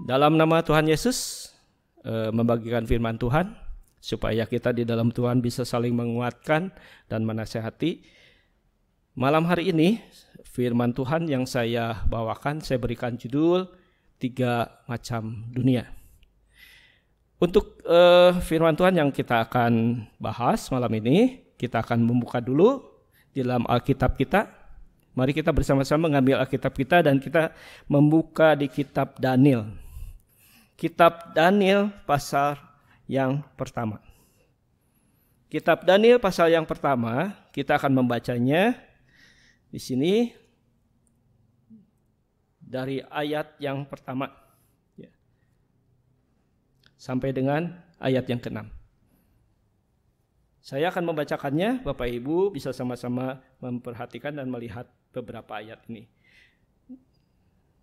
Dalam nama Tuhan Yesus, eh, membagikan firman Tuhan, supaya kita di dalam Tuhan bisa saling menguatkan dan menasehati. Malam hari ini, firman Tuhan yang saya bawakan, saya berikan judul Tiga Macam Dunia. Untuk uh, firman Tuhan yang kita akan bahas malam ini, kita akan membuka dulu di dalam Alkitab kita. Mari kita bersama-sama mengambil Alkitab kita dan kita membuka di kitab Daniel. Kitab Daniel pasal yang pertama. Kitab Daniel pasal yang pertama, kita akan membacanya di sini dari ayat yang pertama ya. sampai dengan ayat yang keenam. Saya akan membacakannya, Bapak Ibu bisa sama-sama memperhatikan dan melihat beberapa ayat ini.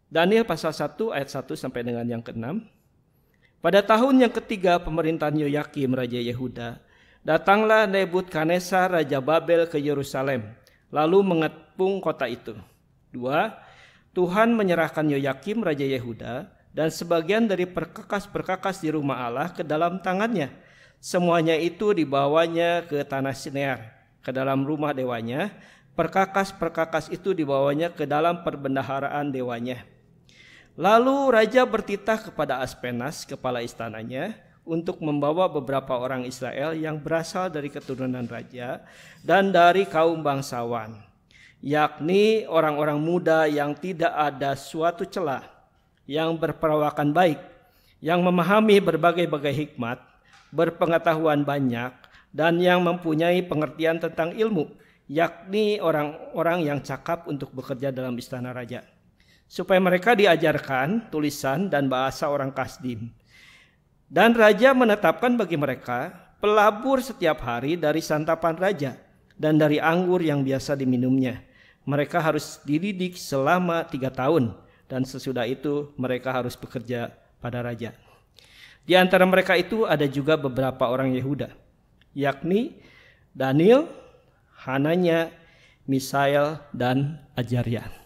Daniel pasal 1 ayat 1 sampai dengan yang keenam. Pada tahun yang ketiga pemerintahan Yoyakim Raja Yehuda, datanglah Nebukadnezar Raja Babel ke Yerusalem, lalu mengepung kota itu. Dua, Tuhan menyerahkan Yoyakim Raja Yehuda dan sebagian dari perkakas-perkakas di rumah Allah ke dalam tangannya. Semuanya itu dibawanya ke tanah Sinear, ke dalam rumah dewanya. Perkakas-perkakas itu dibawanya ke dalam perbendaharaan dewanya. Lalu raja bertitah kepada Aspenas, kepala istananya, untuk membawa beberapa orang Israel yang berasal dari keturunan raja dan dari kaum bangsawan, yakni orang-orang muda yang tidak ada suatu celah, yang berperawakan baik, yang memahami berbagai-bagai hikmat, berpengetahuan banyak, dan yang mempunyai pengertian tentang ilmu, yakni orang-orang yang cakap untuk bekerja dalam istana raja supaya mereka diajarkan tulisan dan bahasa orang Kasdim. Dan raja menetapkan bagi mereka pelabur setiap hari dari santapan raja dan dari anggur yang biasa diminumnya. Mereka harus dididik selama tiga tahun dan sesudah itu mereka harus bekerja pada raja. Di antara mereka itu ada juga beberapa orang Yehuda, yakni Daniel, Hananya, Misael, dan Ajarian.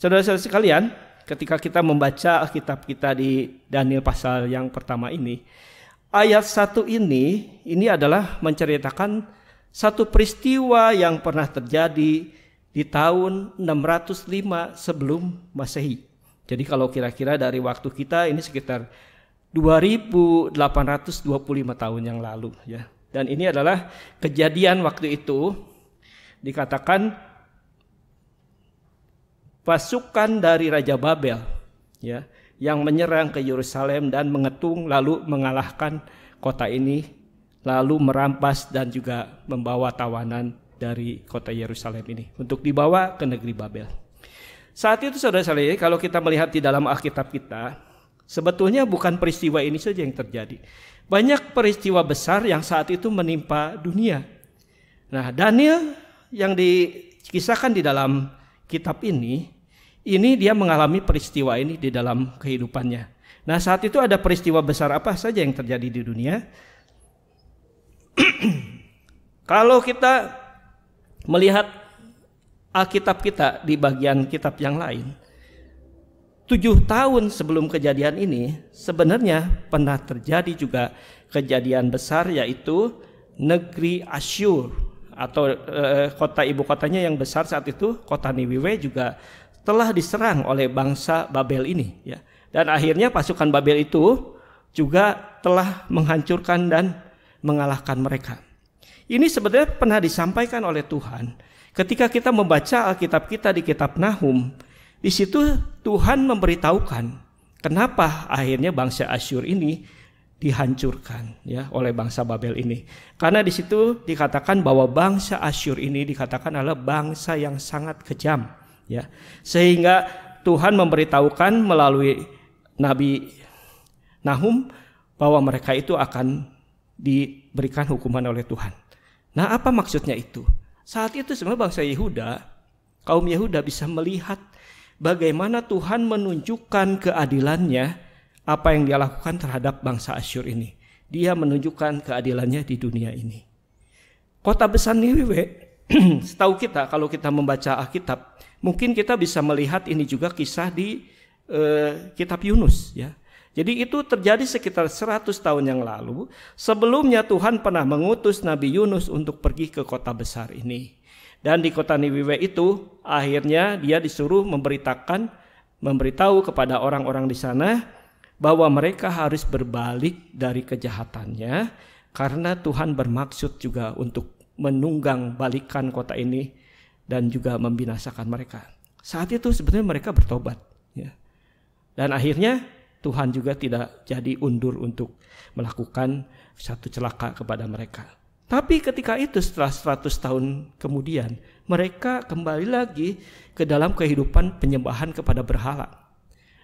Saudara-saudara sekalian, ketika kita membaca Alkitab kita di Daniel pasal yang pertama ini, ayat satu ini ini adalah menceritakan satu peristiwa yang pernah terjadi di tahun 605 sebelum Masehi. Jadi kalau kira-kira dari waktu kita ini sekitar 2825 tahun yang lalu ya. Dan ini adalah kejadian waktu itu dikatakan pasukan dari Raja Babel ya yang menyerang ke Yerusalem dan mengetung lalu mengalahkan kota ini lalu merampas dan juga membawa tawanan dari kota Yerusalem ini untuk dibawa ke negeri Babel. Saat itu saudara saudara kalau kita melihat di dalam Alkitab kita sebetulnya bukan peristiwa ini saja yang terjadi. Banyak peristiwa besar yang saat itu menimpa dunia. Nah, Daniel yang dikisahkan di dalam kitab ini, ini dia mengalami peristiwa ini di dalam kehidupannya. Nah saat itu ada peristiwa besar apa saja yang terjadi di dunia? Kalau kita melihat Alkitab kita di bagian kitab yang lain, tujuh tahun sebelum kejadian ini sebenarnya pernah terjadi juga kejadian besar yaitu negeri Asyur atau uh, kota ibu kotanya yang besar saat itu kota Niniwe juga telah diserang oleh bangsa Babel ini ya. Dan akhirnya pasukan Babel itu juga telah menghancurkan dan mengalahkan mereka. Ini sebenarnya pernah disampaikan oleh Tuhan ketika kita membaca Alkitab kita di kitab Nahum. Di situ Tuhan memberitahukan kenapa akhirnya bangsa Asyur ini dihancurkan ya oleh bangsa Babel ini. Karena di situ dikatakan bahwa bangsa Asyur ini dikatakan adalah bangsa yang sangat kejam ya. Sehingga Tuhan memberitahukan melalui Nabi Nahum bahwa mereka itu akan diberikan hukuman oleh Tuhan. Nah, apa maksudnya itu? Saat itu sebenarnya bangsa Yehuda, kaum Yehuda bisa melihat bagaimana Tuhan menunjukkan keadilannya apa yang dia lakukan terhadap bangsa Asyur ini. Dia menunjukkan keadilannya di dunia ini. Kota besar Niniwe, setahu kita kalau kita membaca Alkitab, mungkin kita bisa melihat ini juga kisah di eh, kitab Yunus ya. Jadi itu terjadi sekitar 100 tahun yang lalu. Sebelumnya Tuhan pernah mengutus Nabi Yunus untuk pergi ke kota besar ini. Dan di kota Niniwe itu akhirnya dia disuruh memberitakan memberitahu kepada orang-orang di sana bahwa mereka harus berbalik dari kejahatannya karena Tuhan bermaksud juga untuk menunggang balikan kota ini dan juga membinasakan mereka. Saat itu sebenarnya mereka bertobat. Ya. Dan akhirnya Tuhan juga tidak jadi undur untuk melakukan satu celaka kepada mereka. Tapi ketika itu setelah 100 tahun kemudian, mereka kembali lagi ke dalam kehidupan penyembahan kepada berhala.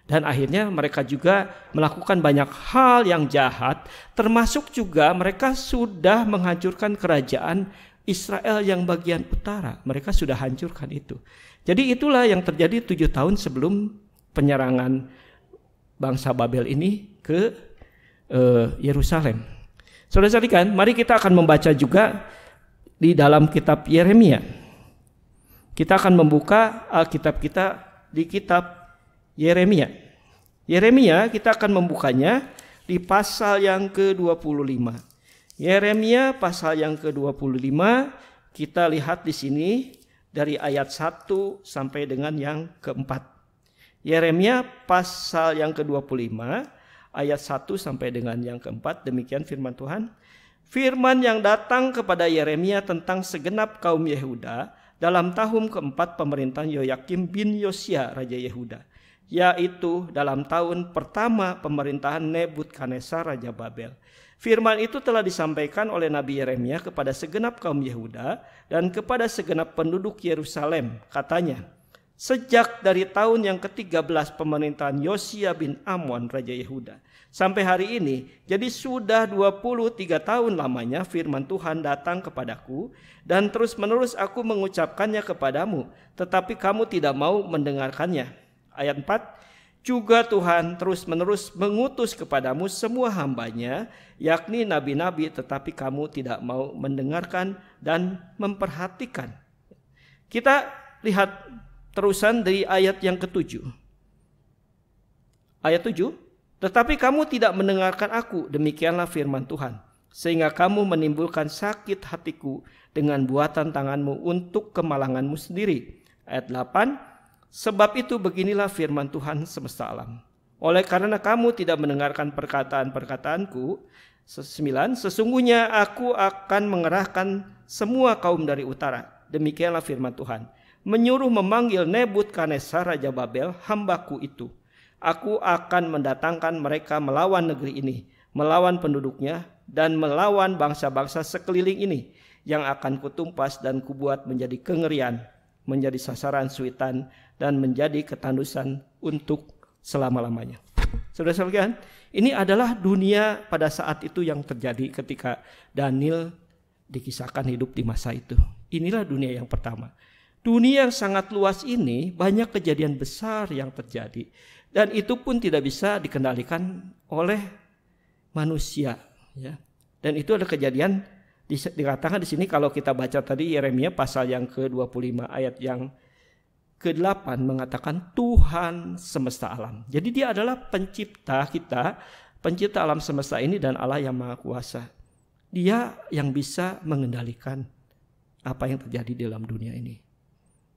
Dan akhirnya mereka juga melakukan banyak hal yang jahat, termasuk juga mereka sudah menghancurkan kerajaan Israel yang bagian utara. Mereka sudah hancurkan itu. Jadi itulah yang terjadi tujuh tahun sebelum penyerangan bangsa Babel ini ke eh, Yerusalem. Uh, Saudara-saudari kan, mari kita akan membaca juga di dalam kitab Yeremia. Kita akan membuka Alkitab kita di kitab Yeremia. Yeremia kita akan membukanya di pasal yang ke-25. Yeremia pasal yang ke-25 kita lihat di sini dari ayat 1 sampai dengan yang keempat. Yeremia pasal yang ke-25 ayat 1 sampai dengan yang keempat demikian firman Tuhan. Firman yang datang kepada Yeremia tentang segenap kaum Yehuda dalam tahun keempat pemerintahan Yoyakim bin Yosia Raja Yehuda yaitu dalam tahun pertama pemerintahan Nebukadnezar raja Babel. Firman itu telah disampaikan oleh Nabi Yeremia kepada segenap kaum Yehuda dan kepada segenap penduduk Yerusalem. Katanya, Sejak dari tahun yang ke-13 pemerintahan Yosia bin Amon Raja Yehuda sampai hari ini, jadi sudah 23 tahun lamanya firman Tuhan datang kepadaku dan terus-menerus aku mengucapkannya kepadamu, tetapi kamu tidak mau mendengarkannya. Ayat 4, juga Tuhan terus-menerus mengutus kepadamu semua hambanya, yakni nabi-nabi, tetapi kamu tidak mau mendengarkan dan memperhatikan. Kita lihat terusan dari ayat yang ketujuh. Ayat 7, tetapi kamu tidak mendengarkan aku, demikianlah firman Tuhan sehingga kamu menimbulkan sakit hatiku dengan buatan tanganmu untuk kemalanganmu sendiri. Ayat 8, Sebab itu beginilah firman Tuhan semesta alam. Oleh karena kamu tidak mendengarkan perkataan-perkataanku, sembilan, sesungguhnya aku akan mengerahkan semua kaum dari utara. Demikianlah firman Tuhan. Menyuruh memanggil Nebutkanesar Raja Babel, hambaku itu. Aku akan mendatangkan mereka melawan negeri ini, melawan penduduknya, dan melawan bangsa-bangsa sekeliling ini yang akan kutumpas dan kubuat menjadi kengerian menjadi sasaran suitan dan menjadi ketandusan untuk selama-lamanya. Saudara saudara ini adalah dunia pada saat itu yang terjadi ketika Daniel dikisahkan hidup di masa itu. Inilah dunia yang pertama. Dunia yang sangat luas ini banyak kejadian besar yang terjadi dan itu pun tidak bisa dikendalikan oleh manusia ya. Dan itu adalah kejadian dikatakan di sini kalau kita baca tadi Yeremia pasal yang ke-25 ayat yang ke-8 mengatakan Tuhan semesta alam. Jadi dia adalah pencipta kita, pencipta alam semesta ini dan Allah yang maha kuasa. Dia yang bisa mengendalikan apa yang terjadi di dalam dunia ini.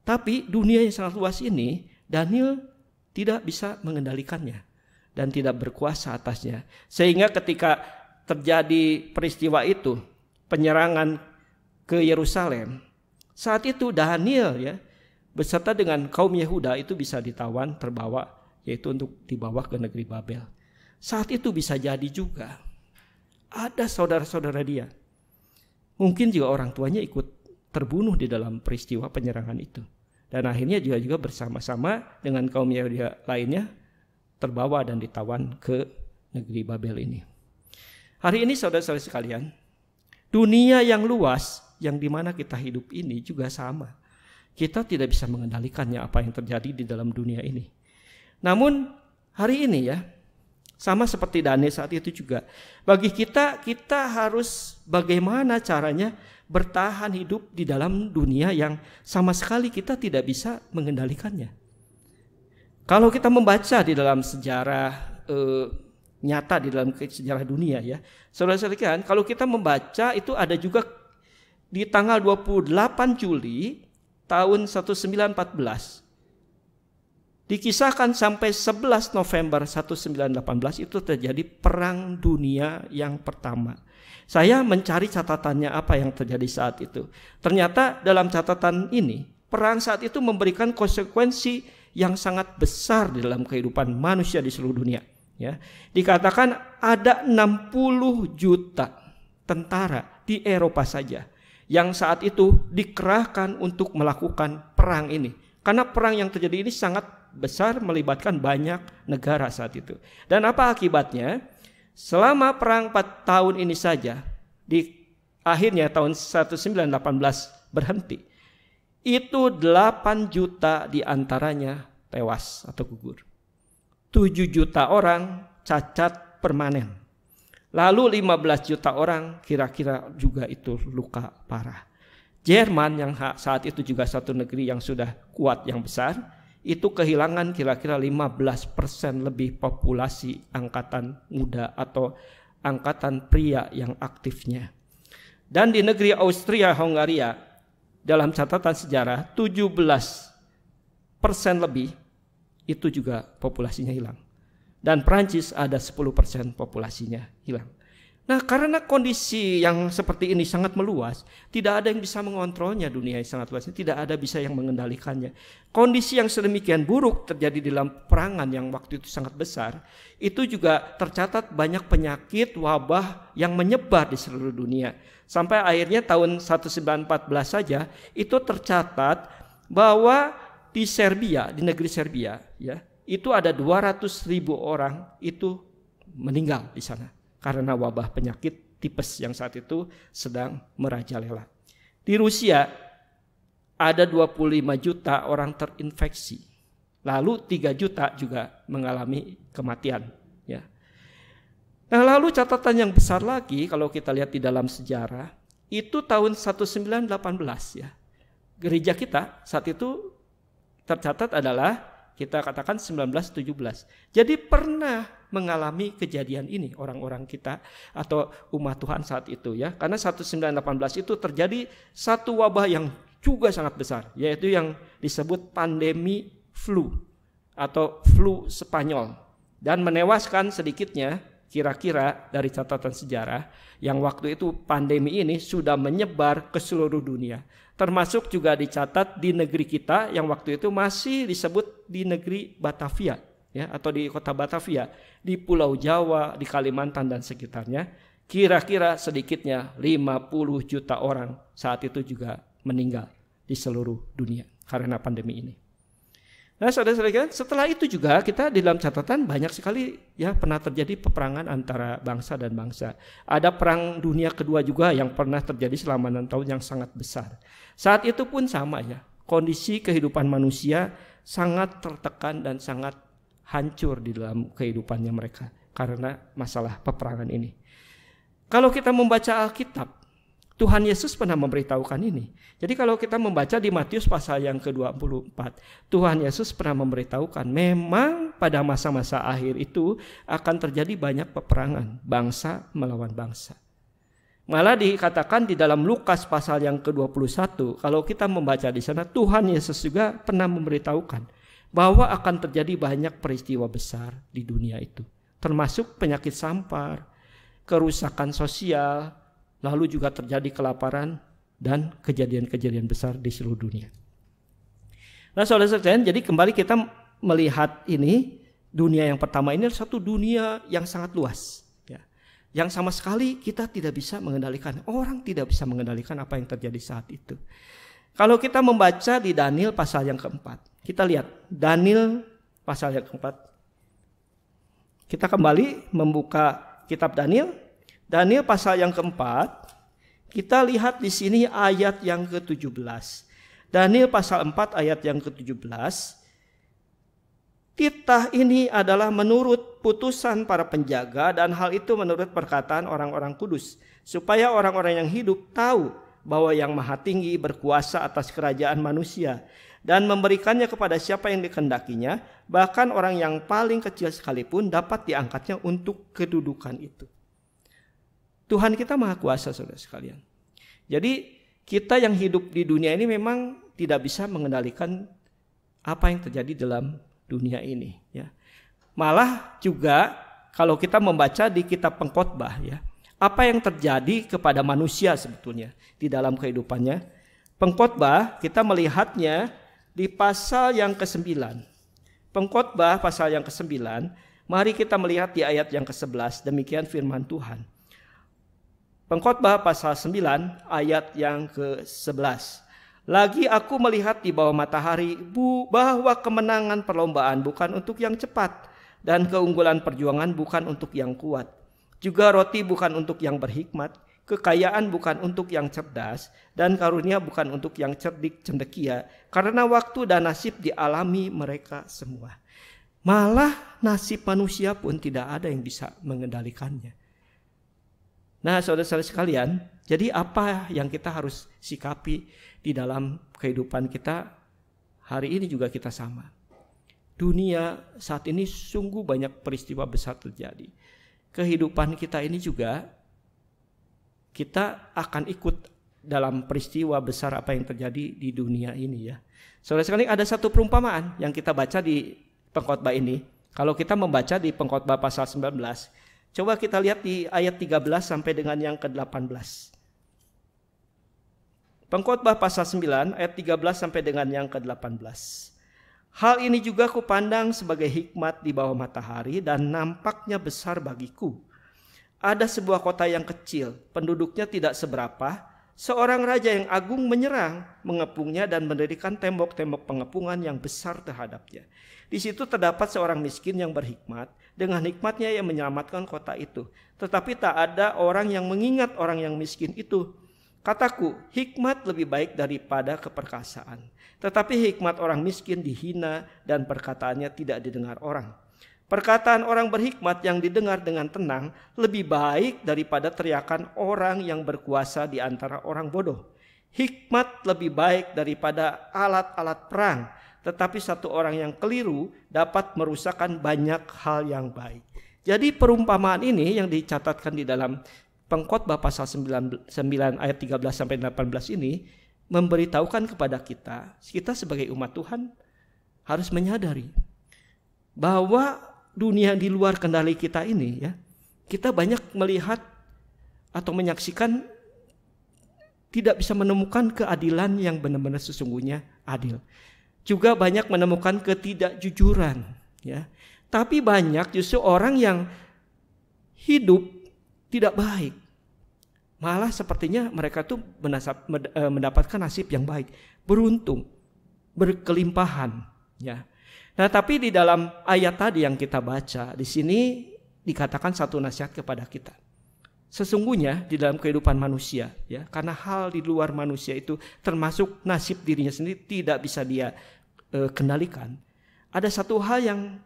Tapi dunia yang sangat luas ini Daniel tidak bisa mengendalikannya dan tidak berkuasa atasnya. Sehingga ketika terjadi peristiwa itu penyerangan ke Yerusalem. Saat itu Daniel ya beserta dengan kaum Yehuda itu bisa ditawan terbawa yaitu untuk dibawa ke negeri Babel. Saat itu bisa jadi juga ada saudara-saudara dia. Mungkin juga orang tuanya ikut terbunuh di dalam peristiwa penyerangan itu. Dan akhirnya juga juga bersama-sama dengan kaum Yahudi lainnya terbawa dan ditawan ke negeri Babel ini. Hari ini saudara-saudara sekalian, Dunia yang luas yang dimana kita hidup ini juga sama. Kita tidak bisa mengendalikannya apa yang terjadi di dalam dunia ini. Namun hari ini ya, sama seperti Daniel saat itu juga. Bagi kita, kita harus bagaimana caranya bertahan hidup di dalam dunia yang sama sekali kita tidak bisa mengendalikannya. Kalau kita membaca di dalam sejarah eh, nyata di dalam sejarah dunia ya. Saudara sekalian, kalau kita membaca itu ada juga di tanggal 28 Juli tahun 1914 dikisahkan sampai 11 November 1918 itu terjadi perang dunia yang pertama. Saya mencari catatannya apa yang terjadi saat itu. Ternyata dalam catatan ini perang saat itu memberikan konsekuensi yang sangat besar di dalam kehidupan manusia di seluruh dunia ya dikatakan ada 60 juta tentara di Eropa saja yang saat itu dikerahkan untuk melakukan perang ini karena perang yang terjadi ini sangat besar melibatkan banyak negara saat itu dan apa akibatnya selama perang 4 tahun ini saja di akhirnya tahun 1918 berhenti itu 8 juta diantaranya tewas atau gugur 7 juta orang cacat permanen. Lalu 15 juta orang kira-kira juga itu luka parah. Jerman yang saat itu juga satu negeri yang sudah kuat yang besar, itu kehilangan kira-kira 15% lebih populasi angkatan muda atau angkatan pria yang aktifnya. Dan di negeri Austria Hungaria dalam catatan sejarah 17% lebih itu juga populasinya hilang. Dan Perancis ada 10% populasinya hilang. Nah, karena kondisi yang seperti ini sangat meluas, tidak ada yang bisa mengontrolnya dunia yang sangat luas, tidak ada bisa yang mengendalikannya. Kondisi yang sedemikian buruk terjadi dalam perangan yang waktu itu sangat besar, itu juga tercatat banyak penyakit wabah yang menyebar di seluruh dunia. Sampai akhirnya tahun 1914 saja itu tercatat bahwa di Serbia, di negeri Serbia, ya, itu ada 200 ribu orang itu meninggal di sana karena wabah penyakit tipes yang saat itu sedang merajalela. Di Rusia ada 25 juta orang terinfeksi. Lalu 3 juta juga mengalami kematian, ya. Nah, lalu catatan yang besar lagi kalau kita lihat di dalam sejarah itu tahun 1918 ya. Gereja kita saat itu tercatat adalah kita katakan 1917. Jadi pernah mengalami kejadian ini orang-orang kita atau umat Tuhan saat itu ya. Karena 1918 itu terjadi satu wabah yang juga sangat besar yaitu yang disebut pandemi flu atau flu Spanyol dan menewaskan sedikitnya kira-kira dari catatan sejarah yang waktu itu pandemi ini sudah menyebar ke seluruh dunia termasuk juga dicatat di negeri kita yang waktu itu masih disebut di negeri Batavia ya atau di kota Batavia di Pulau Jawa di Kalimantan dan sekitarnya kira-kira sedikitnya 50 juta orang saat itu juga meninggal di seluruh dunia karena pandemi ini. Nah, saudara-saudara setelah itu juga kita di dalam catatan banyak sekali ya pernah terjadi peperangan antara bangsa dan bangsa. Ada perang dunia kedua juga yang pernah terjadi selama enam tahun yang sangat besar. Saat itu pun sama ya, kondisi kehidupan manusia sangat tertekan dan sangat hancur di dalam kehidupannya mereka karena masalah peperangan ini. Kalau kita membaca Alkitab, Tuhan Yesus pernah memberitahukan ini. Jadi kalau kita membaca di Matius pasal yang ke-24, Tuhan Yesus pernah memberitahukan memang pada masa-masa akhir itu akan terjadi banyak peperangan bangsa melawan bangsa. Malah dikatakan di dalam Lukas pasal yang ke-21, kalau kita membaca di sana Tuhan Yesus juga pernah memberitahukan bahwa akan terjadi banyak peristiwa besar di dunia itu, termasuk penyakit sampar, kerusakan sosial, lalu juga terjadi kelaparan dan kejadian-kejadian besar di seluruh dunia. Nah, saudara sekalian, jadi kembali kita melihat ini dunia yang pertama ini adalah satu dunia yang sangat luas, ya. yang sama sekali kita tidak bisa mengendalikan. Orang tidak bisa mengendalikan apa yang terjadi saat itu. Kalau kita membaca di Daniel pasal yang keempat, kita lihat Daniel pasal yang keempat. Kita kembali membuka kitab Daniel Daniel pasal yang keempat, kita lihat di sini ayat yang ke-17. Daniel pasal 4 ayat yang ke-17. Titah ini adalah menurut putusan para penjaga dan hal itu menurut perkataan orang-orang kudus. Supaya orang-orang yang hidup tahu bahwa yang maha tinggi berkuasa atas kerajaan manusia dan memberikannya kepada siapa yang dikendakinya, bahkan orang yang paling kecil sekalipun dapat diangkatnya untuk kedudukan itu. Tuhan kita maha kuasa saudara sekalian. Jadi kita yang hidup di dunia ini memang tidak bisa mengendalikan apa yang terjadi dalam dunia ini ya. Malah juga kalau kita membaca di kitab Pengkhotbah ya, apa yang terjadi kepada manusia sebetulnya di dalam kehidupannya. Pengkhotbah kita melihatnya di pasal yang ke-9. Pengkhotbah pasal yang ke-9, mari kita melihat di ayat yang ke-11 demikian firman Tuhan. Pengkhotbah pasal 9 ayat yang ke-11. Lagi aku melihat di bawah matahari bu, bahwa kemenangan perlombaan bukan untuk yang cepat dan keunggulan perjuangan bukan untuk yang kuat. Juga roti bukan untuk yang berhikmat, kekayaan bukan untuk yang cerdas dan karunia bukan untuk yang cerdik cendekia karena waktu dan nasib dialami mereka semua. Malah nasib manusia pun tidak ada yang bisa mengendalikannya. Nah, saudara-saudara sekalian, jadi apa yang kita harus sikapi di dalam kehidupan kita hari ini juga kita sama. Dunia saat ini sungguh banyak peristiwa besar terjadi. Kehidupan kita ini juga kita akan ikut dalam peristiwa besar apa yang terjadi di dunia ini ya. Saudara sekali ada satu perumpamaan yang kita baca di pengkhotbah ini. Kalau kita membaca di pengkhotbah pasal 19, Coba kita lihat di ayat 13 sampai dengan yang ke-18. Pengkhotbah pasal 9 ayat 13 sampai dengan yang ke-18. Hal ini juga kupandang sebagai hikmat di bawah matahari dan nampaknya besar bagiku. Ada sebuah kota yang kecil, penduduknya tidak seberapa, seorang raja yang agung menyerang, mengepungnya dan mendirikan tembok-tembok pengepungan yang besar terhadapnya. Di situ terdapat seorang miskin yang berhikmat, dengan hikmatnya ia menyelamatkan kota itu. Tetapi tak ada orang yang mengingat orang yang miskin itu. Kataku, hikmat lebih baik daripada keperkasaan. Tetapi hikmat orang miskin dihina dan perkataannya tidak didengar orang. Perkataan orang berhikmat yang didengar dengan tenang lebih baik daripada teriakan orang yang berkuasa di antara orang bodoh. Hikmat lebih baik daripada alat-alat perang, tetapi satu orang yang keliru dapat merusakkan banyak hal yang baik. Jadi perumpamaan ini yang dicatatkan di dalam pengkhotbah pasal 9, ayat 13 sampai 18 ini memberitahukan kepada kita, kita sebagai umat Tuhan harus menyadari bahwa dunia di luar kendali kita ini ya, kita banyak melihat atau menyaksikan tidak bisa menemukan keadilan yang benar-benar sesungguhnya adil. Juga banyak menemukan ketidakjujuran ya. Tapi banyak justru orang yang hidup tidak baik. Malah sepertinya mereka tuh eh, mendapatkan nasib yang baik, beruntung, berkelimpahan ya. Nah, tapi di dalam ayat tadi yang kita baca, di sini dikatakan satu nasihat kepada kita. Sesungguhnya di dalam kehidupan manusia, ya, karena hal di luar manusia itu termasuk nasib dirinya sendiri tidak bisa dia e, kendalikan. Ada satu hal yang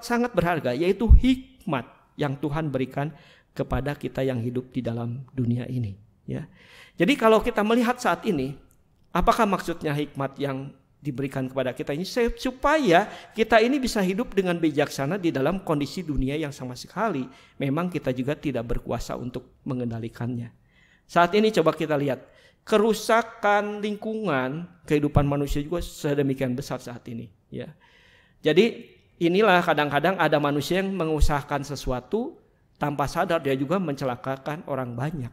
sangat berharga yaitu hikmat yang Tuhan berikan kepada kita yang hidup di dalam dunia ini, ya. Jadi kalau kita melihat saat ini, apakah maksudnya hikmat yang diberikan kepada kita ini supaya kita ini bisa hidup dengan bijaksana di dalam kondisi dunia yang sama sekali memang kita juga tidak berkuasa untuk mengendalikannya. Saat ini coba kita lihat kerusakan lingkungan kehidupan manusia juga sedemikian besar saat ini ya. Jadi inilah kadang-kadang ada manusia yang mengusahakan sesuatu tanpa sadar dia juga mencelakakan orang banyak,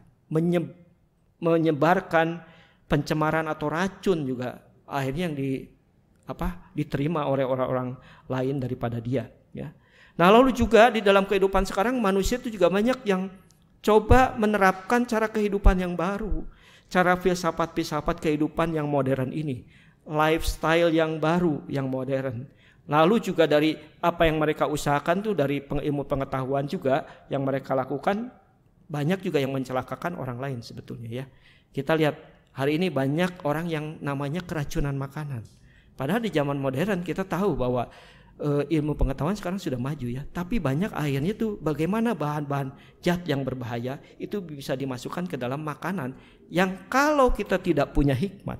menyebarkan pencemaran atau racun juga akhirnya yang di apa diterima oleh orang-orang lain daripada dia ya. Nah, lalu juga di dalam kehidupan sekarang manusia itu juga banyak yang coba menerapkan cara kehidupan yang baru, cara filsafat-filsafat kehidupan yang modern ini, lifestyle yang baru yang modern. Lalu juga dari apa yang mereka usahakan tuh dari ilmu pengetahuan juga yang mereka lakukan banyak juga yang mencelakakan orang lain sebetulnya ya. Kita lihat Hari ini banyak orang yang namanya keracunan makanan. Padahal di zaman modern kita tahu bahwa e, ilmu pengetahuan sekarang sudah maju ya, tapi banyak akhirnya tuh bagaimana bahan-bahan zat yang berbahaya itu bisa dimasukkan ke dalam makanan yang kalau kita tidak punya hikmat,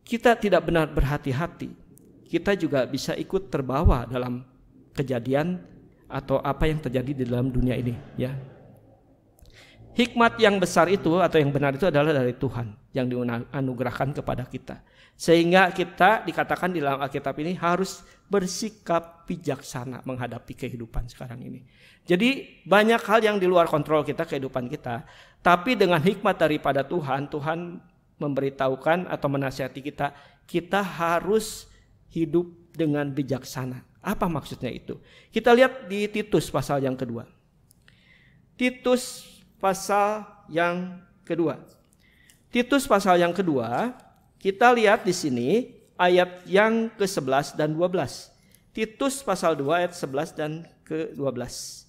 kita tidak benar berhati-hati, kita juga bisa ikut terbawa dalam kejadian atau apa yang terjadi di dalam dunia ini ya Hikmat yang besar itu atau yang benar itu adalah dari Tuhan yang dianugerahkan kepada kita. Sehingga kita dikatakan di dalam Alkitab ini harus bersikap bijaksana menghadapi kehidupan sekarang ini. Jadi banyak hal yang di luar kontrol kita kehidupan kita, tapi dengan hikmat daripada Tuhan, Tuhan memberitahukan atau menasihati kita, kita harus hidup dengan bijaksana. Apa maksudnya itu? Kita lihat di Titus pasal yang kedua. Titus pasal yang kedua. Titus pasal yang kedua, kita lihat di sini ayat yang ke-11 dan 12. Titus pasal 2 ayat 11 dan ke-12.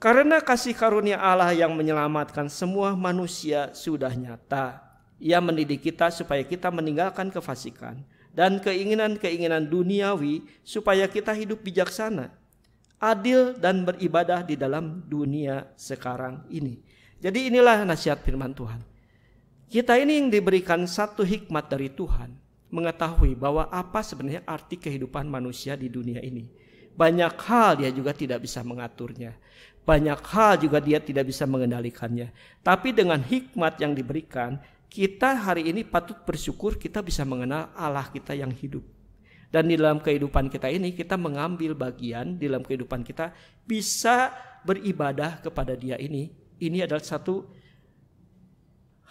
Karena kasih karunia Allah yang menyelamatkan semua manusia sudah nyata. Ia mendidik kita supaya kita meninggalkan kefasikan dan keinginan-keinginan duniawi supaya kita hidup bijaksana adil dan beribadah di dalam dunia sekarang ini. Jadi inilah nasihat firman Tuhan. Kita ini yang diberikan satu hikmat dari Tuhan mengetahui bahwa apa sebenarnya arti kehidupan manusia di dunia ini. Banyak hal dia juga tidak bisa mengaturnya. Banyak hal juga dia tidak bisa mengendalikannya. Tapi dengan hikmat yang diberikan, kita hari ini patut bersyukur kita bisa mengenal Allah kita yang hidup. Dan di dalam kehidupan kita ini kita mengambil bagian di dalam kehidupan kita bisa beribadah kepada dia ini. Ini adalah satu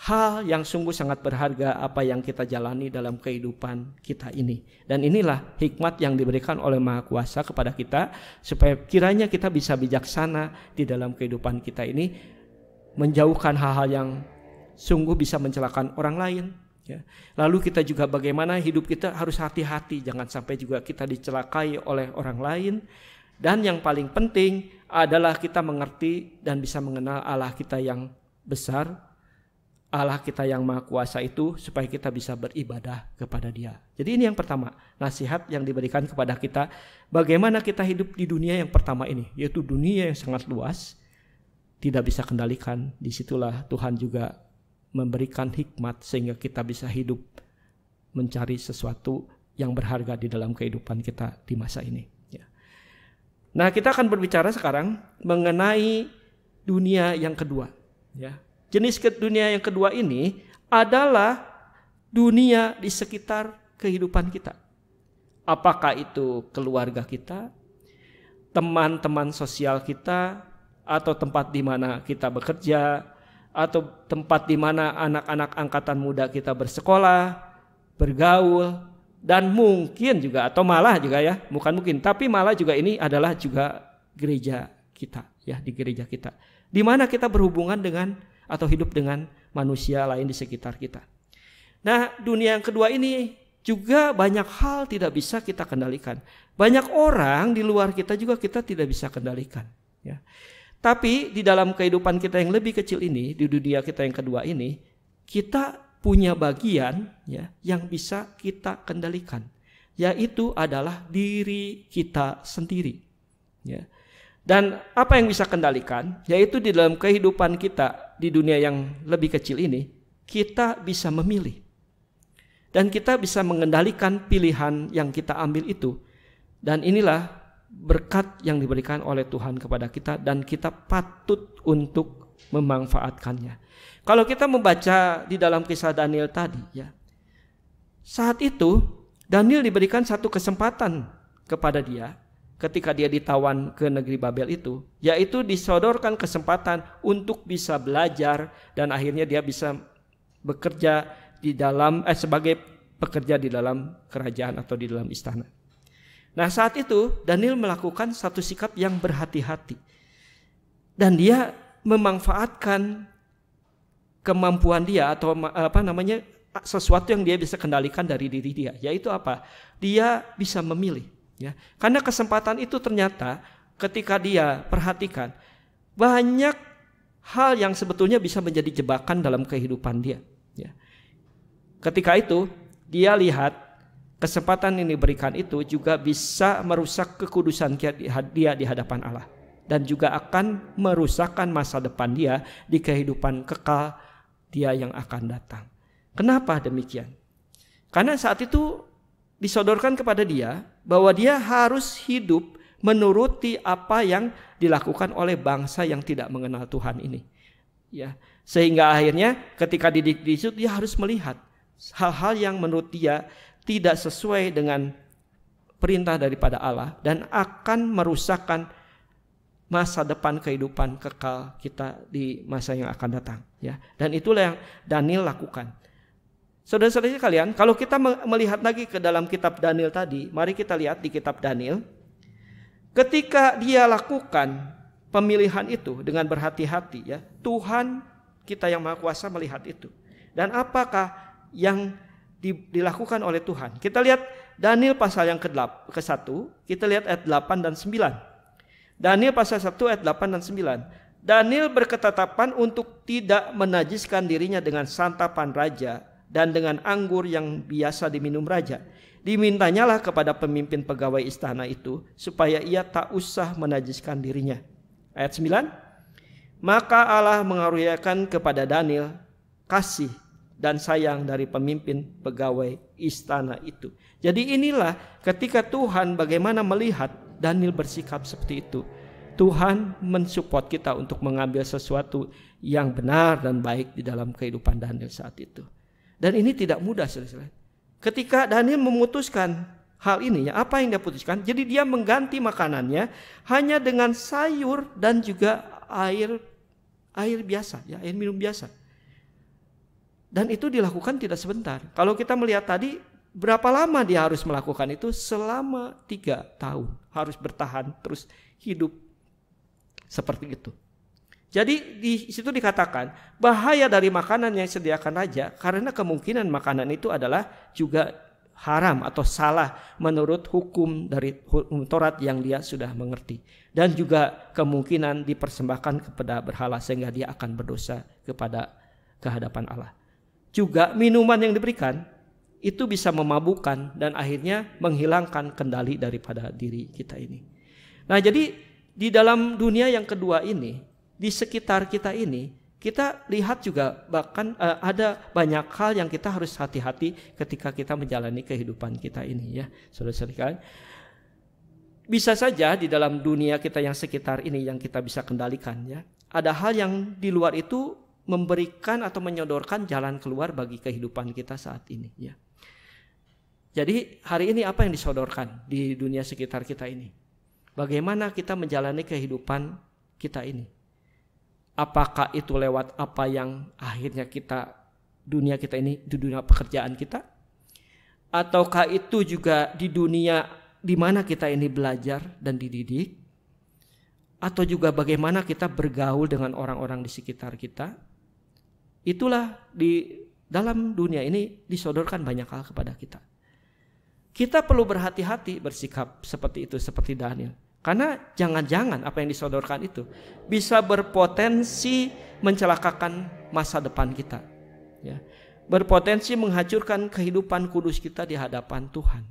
hal yang sungguh sangat berharga apa yang kita jalani dalam kehidupan kita ini. Dan inilah hikmat yang diberikan oleh Maha Kuasa kepada kita supaya kiranya kita bisa bijaksana di dalam kehidupan kita ini menjauhkan hal-hal yang sungguh bisa mencelakakan orang lain, Ya. Lalu kita juga bagaimana hidup kita harus hati-hati jangan sampai juga kita dicelakai oleh orang lain dan yang paling penting adalah kita mengerti dan bisa mengenal Allah kita yang besar, Allah kita yang maha kuasa itu supaya kita bisa beribadah kepada Dia. Jadi ini yang pertama, nasihat yang diberikan kepada kita bagaimana kita hidup di dunia yang pertama ini, yaitu dunia yang sangat luas tidak bisa kendalikan. Disitulah Tuhan juga memberikan hikmat sehingga kita bisa hidup mencari sesuatu yang berharga di dalam kehidupan kita di masa ini. Ya. Nah kita akan berbicara sekarang mengenai dunia yang kedua. Ya. Jenis dunia yang kedua ini adalah dunia di sekitar kehidupan kita. Apakah itu keluarga kita, teman-teman sosial kita, atau tempat di mana kita bekerja, atau tempat di mana anak-anak angkatan muda kita bersekolah, bergaul, dan mungkin juga atau malah juga ya, bukan mungkin, tapi malah juga ini adalah juga gereja kita ya di gereja kita. Di mana kita berhubungan dengan atau hidup dengan manusia lain di sekitar kita. Nah, dunia yang kedua ini juga banyak hal tidak bisa kita kendalikan. Banyak orang di luar kita juga kita tidak bisa kendalikan, ya. Tapi di dalam kehidupan kita yang lebih kecil ini, di dunia kita yang kedua ini, kita punya bagian ya yang bisa kita kendalikan, yaitu adalah diri kita sendiri. Ya. Dan apa yang bisa kendalikan, yaitu di dalam kehidupan kita di dunia yang lebih kecil ini, kita bisa memilih. Dan kita bisa mengendalikan pilihan yang kita ambil itu. Dan inilah berkat yang diberikan oleh Tuhan kepada kita dan kita patut untuk memanfaatkannya. Kalau kita membaca di dalam kisah Daniel tadi ya. Saat itu Daniel diberikan satu kesempatan kepada dia ketika dia ditawan ke negeri Babel itu, yaitu disodorkan kesempatan untuk bisa belajar dan akhirnya dia bisa bekerja di dalam eh sebagai pekerja di dalam kerajaan atau di dalam istana. Nah saat itu Daniel melakukan satu sikap yang berhati-hati. Dan dia memanfaatkan kemampuan dia atau apa namanya sesuatu yang dia bisa kendalikan dari diri dia yaitu apa dia bisa memilih ya karena kesempatan itu ternyata ketika dia perhatikan banyak hal yang sebetulnya bisa menjadi jebakan dalam kehidupan dia ya ketika itu dia lihat kesempatan yang diberikan itu juga bisa merusak kekudusan dia di hadapan Allah dan juga akan merusakkan masa depan dia di kehidupan kekal dia yang akan datang. Kenapa demikian? Karena saat itu disodorkan kepada dia bahwa dia harus hidup menuruti apa yang dilakukan oleh bangsa yang tidak mengenal Tuhan ini. Ya, sehingga akhirnya ketika didik di situ dia harus melihat hal-hal yang menurut dia tidak sesuai dengan perintah daripada Allah dan akan merusakkan masa depan kehidupan kekal kita di masa yang akan datang ya dan itulah yang Daniel lakukan saudara saudara kalian, kalau kita melihat lagi ke dalam kitab Daniel tadi, mari kita lihat di kitab Daniel. Ketika dia lakukan pemilihan itu dengan berhati-hati ya, Tuhan kita yang Maha Kuasa melihat itu. Dan apakah yang dilakukan oleh Tuhan. Kita lihat Daniel pasal yang ke-1, kita lihat ayat 8 dan 9. Daniel pasal 1 ayat 8 dan 9. Daniel berketetapan untuk tidak menajiskan dirinya dengan santapan raja dan dengan anggur yang biasa diminum raja. Dimintanyalah kepada pemimpin pegawai istana itu supaya ia tak usah menajiskan dirinya. Ayat 9. Maka Allah mengaruhiakan kepada Daniel kasih dan sayang dari pemimpin pegawai istana itu. Jadi inilah ketika Tuhan bagaimana melihat Daniel bersikap seperti itu. Tuhan mensupport kita untuk mengambil sesuatu yang benar dan baik di dalam kehidupan Daniel saat itu. Dan ini tidak mudah Ketika Daniel memutuskan hal ini, ya apa yang dia putuskan? Jadi dia mengganti makanannya hanya dengan sayur dan juga air air biasa, ya air minum biasa. Dan itu dilakukan tidak sebentar. Kalau kita melihat tadi, berapa lama dia harus melakukan itu? Selama tiga tahun. Harus bertahan terus hidup seperti itu. Jadi di situ dikatakan bahaya dari makanan yang disediakan aja karena kemungkinan makanan itu adalah juga haram atau salah menurut hukum dari hukum Taurat yang dia sudah mengerti dan juga kemungkinan dipersembahkan kepada berhala sehingga dia akan berdosa kepada kehadapan Allah juga minuman yang diberikan itu bisa memabukkan dan akhirnya menghilangkan kendali daripada diri kita ini. Nah, jadi di dalam dunia yang kedua ini, di sekitar kita ini, kita lihat juga bahkan uh, ada banyak hal yang kita harus hati-hati ketika kita menjalani kehidupan kita ini ya, saudara-saudara. Bisa saja di dalam dunia kita yang sekitar ini yang kita bisa kendalikan ya. Ada hal yang di luar itu memberikan atau menyodorkan jalan keluar bagi kehidupan kita saat ini ya. Jadi hari ini apa yang disodorkan di dunia sekitar kita ini? Bagaimana kita menjalani kehidupan kita ini? Apakah itu lewat apa yang akhirnya kita dunia kita ini di dunia pekerjaan kita? Ataukah itu juga di dunia di mana kita ini belajar dan dididik? Atau juga bagaimana kita bergaul dengan orang-orang di sekitar kita? Itulah di dalam dunia ini disodorkan banyak hal kepada kita. Kita perlu berhati-hati bersikap seperti itu, seperti Daniel. Karena jangan-jangan apa yang disodorkan itu bisa berpotensi mencelakakan masa depan kita. Ya. Berpotensi menghancurkan kehidupan kudus kita di hadapan Tuhan.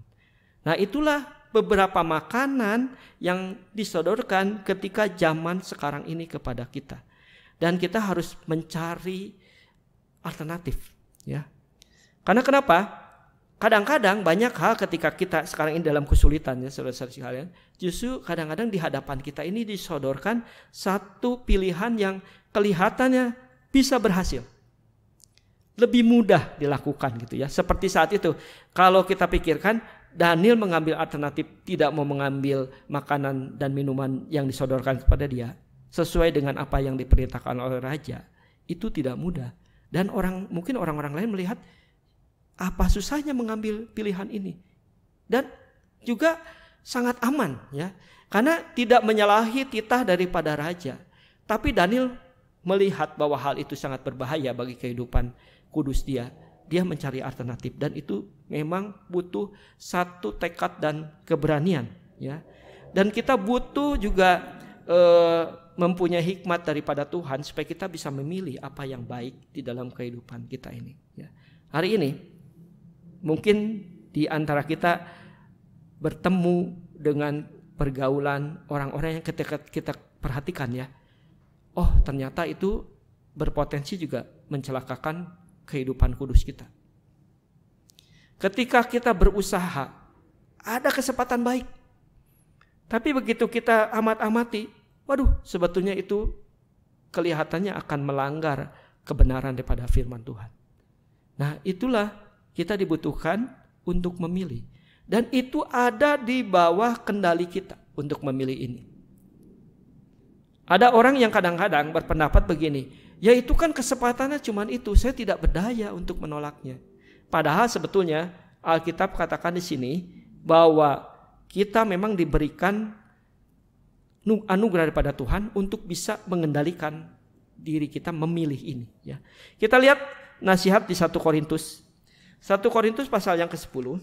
Nah itulah beberapa makanan yang disodorkan ketika zaman sekarang ini kepada kita. Dan kita harus mencari alternatif ya. Karena kenapa? Kadang-kadang banyak hal ketika kita sekarang ini dalam kesulitan ya saudara-saudara sekalian, justru kadang-kadang di hadapan kita ini disodorkan satu pilihan yang kelihatannya bisa berhasil. Lebih mudah dilakukan gitu ya. Seperti saat itu kalau kita pikirkan Daniel mengambil alternatif tidak mau mengambil makanan dan minuman yang disodorkan kepada dia sesuai dengan apa yang diperintahkan oleh raja. Itu tidak mudah. Dan orang mungkin orang-orang lain melihat apa susahnya mengambil pilihan ini. Dan juga sangat aman ya. Karena tidak menyalahi titah daripada raja. Tapi Daniel melihat bahwa hal itu sangat berbahaya bagi kehidupan kudus dia. Dia mencari alternatif dan itu memang butuh satu tekad dan keberanian ya. Dan kita butuh juga eh, mempunyai hikmat daripada Tuhan supaya kita bisa memilih apa yang baik di dalam kehidupan kita ini. Ya. Hari ini mungkin di antara kita bertemu dengan pergaulan orang-orang yang ketika kita perhatikan ya, oh ternyata itu berpotensi juga mencelakakan kehidupan kudus kita. Ketika kita berusaha, ada kesempatan baik. Tapi begitu kita amat-amati, Waduh, sebetulnya itu kelihatannya akan melanggar kebenaran daripada firman Tuhan. Nah, itulah kita dibutuhkan untuk memilih. Dan itu ada di bawah kendali kita untuk memilih ini. Ada orang yang kadang-kadang berpendapat begini, ya itu kan kesempatannya cuma itu, saya tidak berdaya untuk menolaknya. Padahal sebetulnya Alkitab katakan di sini bahwa kita memang diberikan anugerah daripada Tuhan untuk bisa mengendalikan diri kita memilih ini ya. Kita lihat nasihat di 1 Korintus. 1 Korintus pasal yang ke-10. 1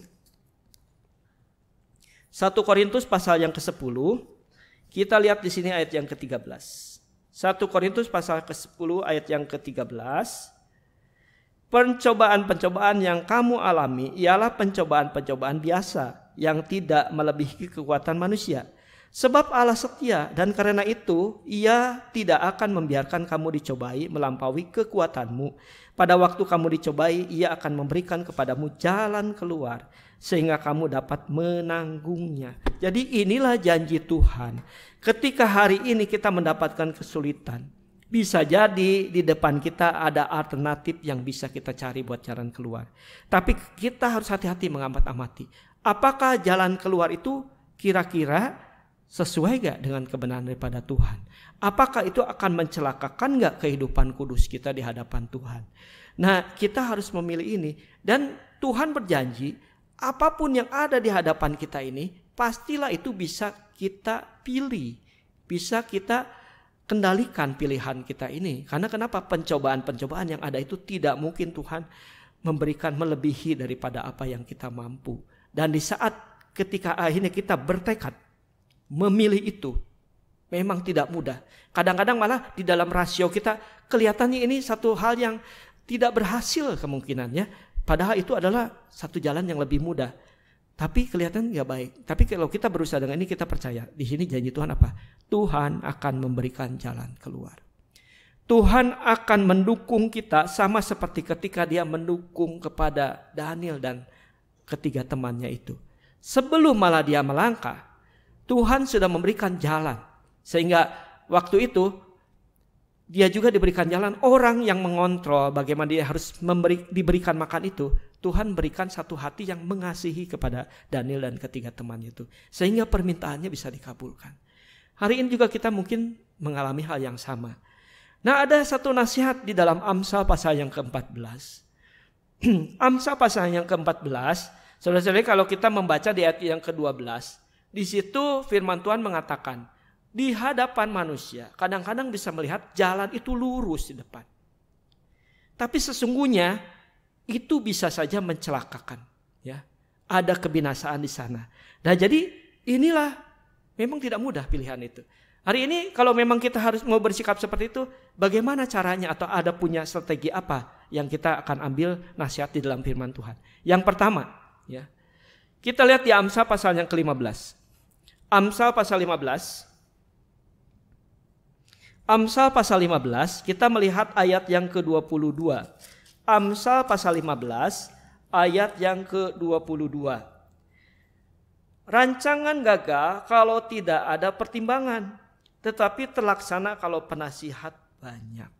Korintus pasal yang ke-10. Kita lihat di sini ayat yang ke-13. 1 Korintus pasal ke-10 ayat yang ke-13. Pencobaan-pencobaan yang kamu alami ialah pencobaan-pencobaan biasa yang tidak melebihi kekuatan manusia Sebab Allah setia dan karena itu ia tidak akan membiarkan kamu dicobai melampaui kekuatanmu. Pada waktu kamu dicobai ia akan memberikan kepadamu jalan keluar sehingga kamu dapat menanggungnya. Jadi inilah janji Tuhan. Ketika hari ini kita mendapatkan kesulitan, bisa jadi di depan kita ada alternatif yang bisa kita cari buat jalan keluar. Tapi kita harus hati-hati mengamati amati Apakah jalan keluar itu kira-kira sesuai gak dengan kebenaran daripada Tuhan? Apakah itu akan mencelakakan gak kehidupan kudus kita di hadapan Tuhan? Nah kita harus memilih ini dan Tuhan berjanji apapun yang ada di hadapan kita ini pastilah itu bisa kita pilih, bisa kita kendalikan pilihan kita ini. Karena kenapa pencobaan-pencobaan yang ada itu tidak mungkin Tuhan memberikan melebihi daripada apa yang kita mampu. Dan di saat ketika akhirnya kita bertekad memilih itu memang tidak mudah. Kadang-kadang malah di dalam rasio kita kelihatannya ini satu hal yang tidak berhasil kemungkinannya. Padahal itu adalah satu jalan yang lebih mudah. Tapi kelihatan nggak baik. Tapi kalau kita berusaha dengan ini kita percaya. Di sini janji Tuhan apa? Tuhan akan memberikan jalan keluar. Tuhan akan mendukung kita sama seperti ketika dia mendukung kepada Daniel dan ketiga temannya itu. Sebelum malah dia melangkah, Tuhan sudah memberikan jalan. Sehingga waktu itu dia juga diberikan jalan orang yang mengontrol bagaimana dia harus memberi, diberikan makan itu. Tuhan berikan satu hati yang mengasihi kepada Daniel dan ketiga temannya itu. Sehingga permintaannya bisa dikabulkan. Hari ini juga kita mungkin mengalami hal yang sama. Nah ada satu nasihat di dalam Amsal pasal yang ke-14. Amsal pasal yang ke-14, saudara-saudara kalau kita membaca di ayat yang ke-12, di situ firman Tuhan mengatakan, di hadapan manusia kadang-kadang bisa melihat jalan itu lurus di depan. Tapi sesungguhnya itu bisa saja mencelakakan, ya. Ada kebinasaan di sana. Nah, jadi inilah memang tidak mudah pilihan itu. Hari ini kalau memang kita harus mau bersikap seperti itu, bagaimana caranya atau ada punya strategi apa yang kita akan ambil nasihat di dalam firman Tuhan? Yang pertama, ya. Kita lihat di Amsa pasal yang ke-15. Amsal pasal 15. Amsal pasal 15, kita melihat ayat yang ke-22. Amsal pasal 15, ayat yang ke-22. Rancangan gagal kalau tidak ada pertimbangan, tetapi terlaksana kalau penasihat banyak.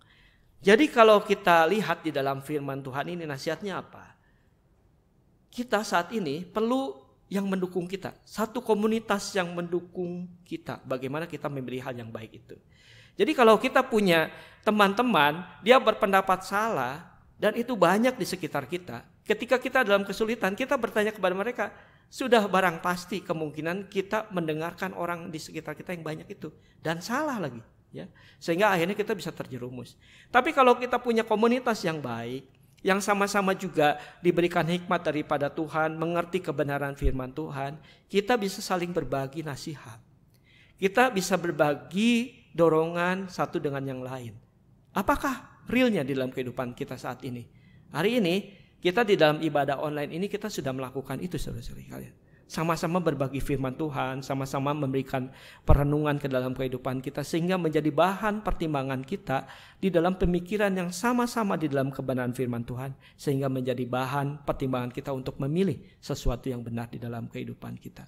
Jadi kalau kita lihat di dalam firman Tuhan ini nasihatnya apa? Kita saat ini perlu yang mendukung kita, satu komunitas yang mendukung kita. Bagaimana kita memilih hal yang baik itu. Jadi kalau kita punya teman-teman, dia berpendapat salah dan itu banyak di sekitar kita. Ketika kita dalam kesulitan, kita bertanya kepada mereka, sudah barang pasti kemungkinan kita mendengarkan orang di sekitar kita yang banyak itu dan salah lagi ya. Sehingga akhirnya kita bisa terjerumus. Tapi kalau kita punya komunitas yang baik, yang sama-sama juga diberikan hikmat daripada Tuhan, mengerti kebenaran firman Tuhan, kita bisa saling berbagi nasihat. Kita bisa berbagi dorongan satu dengan yang lain. Apakah realnya di dalam kehidupan kita saat ini? Hari ini kita di dalam ibadah online ini kita sudah melakukan itu saudara saudara kalian sama-sama berbagi firman Tuhan, sama-sama memberikan perenungan ke dalam kehidupan kita sehingga menjadi bahan pertimbangan kita di dalam pemikiran yang sama-sama di dalam kebenaran firman Tuhan sehingga menjadi bahan pertimbangan kita untuk memilih sesuatu yang benar di dalam kehidupan kita.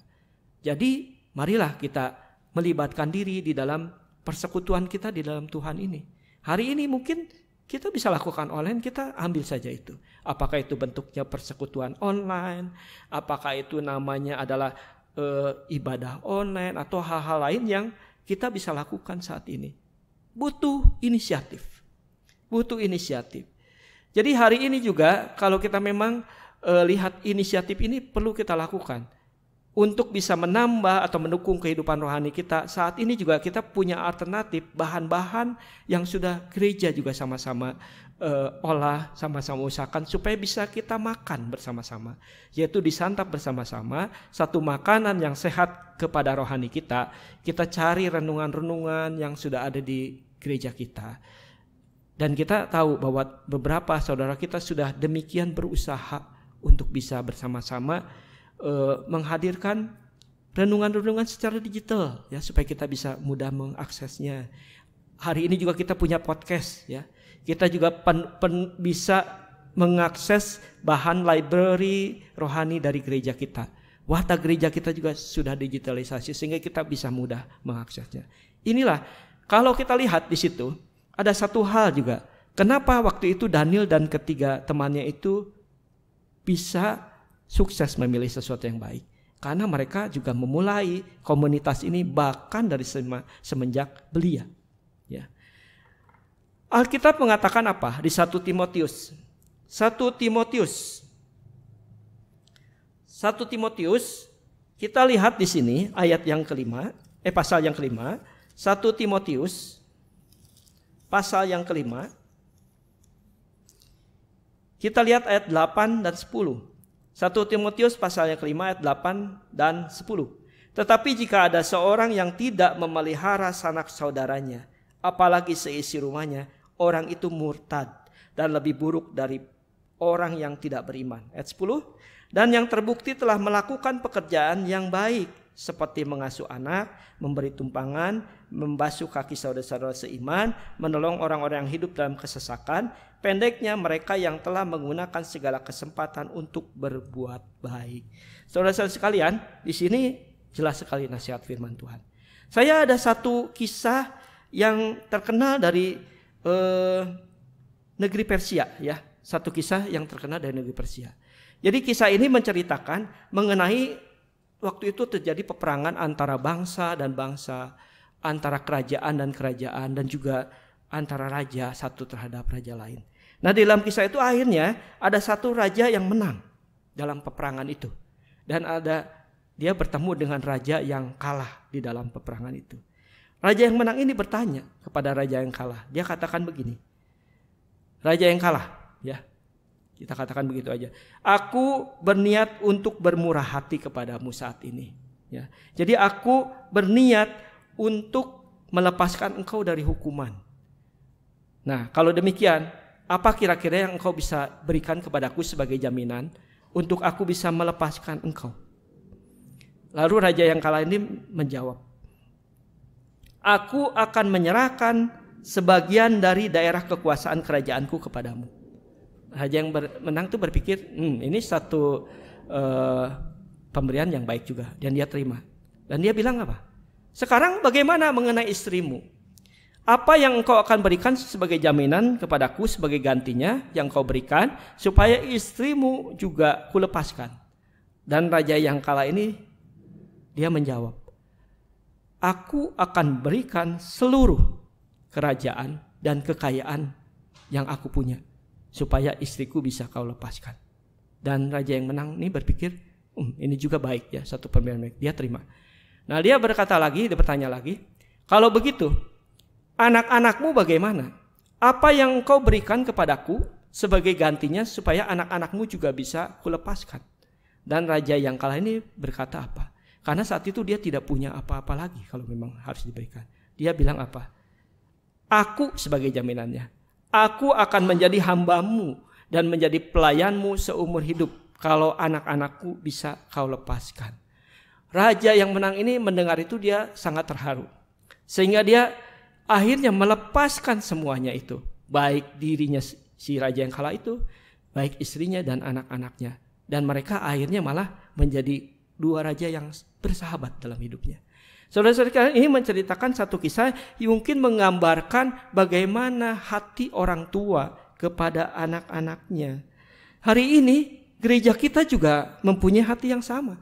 Jadi, marilah kita melibatkan diri di dalam persekutuan kita di dalam Tuhan ini. Hari ini mungkin kita bisa lakukan online, kita ambil saja itu. Apakah itu bentuknya persekutuan online, apakah itu namanya adalah e, ibadah online atau hal-hal lain yang kita bisa lakukan saat ini. Butuh inisiatif. Butuh inisiatif. Jadi hari ini juga kalau kita memang e, lihat inisiatif ini perlu kita lakukan untuk bisa menambah atau mendukung kehidupan rohani kita, saat ini juga kita punya alternatif bahan-bahan yang sudah gereja juga sama-sama uh, olah, sama-sama usahakan supaya bisa kita makan bersama-sama, yaitu disantap bersama-sama satu makanan yang sehat kepada rohani kita. Kita cari renungan-renungan yang sudah ada di gereja kita. Dan kita tahu bahwa beberapa saudara kita sudah demikian berusaha untuk bisa bersama-sama Eh, menghadirkan renungan-renungan secara digital ya supaya kita bisa mudah mengaksesnya. Hari ini juga kita punya podcast ya. Kita juga pen, pen, bisa mengakses bahan library rohani dari gereja kita. Wata gereja kita juga sudah digitalisasi sehingga kita bisa mudah mengaksesnya. Inilah kalau kita lihat di situ ada satu hal juga. Kenapa waktu itu Daniel dan ketiga temannya itu bisa sukses memilih sesuatu yang baik. Karena mereka juga memulai komunitas ini bahkan dari semenjak belia. Ya. Alkitab mengatakan apa di 1 Timotius? 1 Timotius. 1 Timotius kita lihat di sini ayat yang kelima, eh pasal yang kelima, 1 Timotius pasal yang kelima. Kita lihat ayat 8 dan 10. 1 Timotius pasal yang kelima ayat 8 dan 10. Tetapi jika ada seorang yang tidak memelihara sanak saudaranya, apalagi seisi rumahnya, orang itu murtad dan lebih buruk dari orang yang tidak beriman. Ayat 10. Dan yang terbukti telah melakukan pekerjaan yang baik seperti mengasuh anak, memberi tumpangan, membasuh kaki saudara-saudara seiman, menolong orang-orang yang hidup dalam kesesakan, pendeknya mereka yang telah menggunakan segala kesempatan untuk berbuat baik. Saudara-saudara sekalian, di sini jelas sekali nasihat firman Tuhan. Saya ada satu kisah yang terkenal dari eh, negeri Persia ya, satu kisah yang terkenal dari negeri Persia. Jadi kisah ini menceritakan mengenai Waktu itu terjadi peperangan antara bangsa dan bangsa, antara kerajaan dan kerajaan, dan juga antara raja satu terhadap raja lain. Nah, di dalam kisah itu akhirnya ada satu raja yang menang dalam peperangan itu, dan ada dia bertemu dengan raja yang kalah di dalam peperangan itu. Raja yang menang ini bertanya kepada raja yang kalah. Dia katakan begini, raja yang kalah, ya, kita katakan begitu aja. Aku berniat untuk bermurah hati kepadamu saat ini. Ya. Jadi aku berniat untuk melepaskan engkau dari hukuman. Nah, kalau demikian, apa kira-kira yang engkau bisa berikan kepadaku sebagai jaminan untuk aku bisa melepaskan engkau? Lalu raja yang kala ini menjawab, Aku akan menyerahkan sebagian dari daerah kekuasaan kerajaanku kepadamu Raja yang ber, menang tuh berpikir, hmm, ini satu uh, pemberian yang baik juga dan dia terima. Dan dia bilang apa? Sekarang bagaimana mengenai istrimu? Apa yang engkau akan berikan sebagai jaminan kepadaku sebagai gantinya yang kau berikan supaya istrimu juga kulepaskan. Dan raja yang kala ini dia menjawab, Aku akan berikan seluruh kerajaan dan kekayaan yang aku punya supaya istriku bisa kau lepaskan. Dan raja yang menang ini berpikir, um, ini juga baik ya, satu pemberian baik. Dia terima. Nah dia berkata lagi, dia bertanya lagi, kalau begitu, anak-anakmu bagaimana? Apa yang kau berikan kepadaku sebagai gantinya supaya anak-anakmu juga bisa kulepaskan? Dan raja yang kalah ini berkata apa? Karena saat itu dia tidak punya apa-apa lagi kalau memang harus diberikan. Dia bilang apa? Aku sebagai jaminannya Aku akan menjadi hambamu dan menjadi pelayanmu seumur hidup kalau anak-anakku bisa kau lepaskan. Raja yang menang ini mendengar itu dia sangat terharu. Sehingga dia akhirnya melepaskan semuanya itu. Baik dirinya si raja yang kalah itu, baik istrinya dan anak-anaknya. Dan mereka akhirnya malah menjadi dua raja yang bersahabat dalam hidupnya. Saudara-saudara ini menceritakan satu kisah yang mungkin menggambarkan bagaimana hati orang tua kepada anak-anaknya. Hari ini gereja kita juga mempunyai hati yang sama.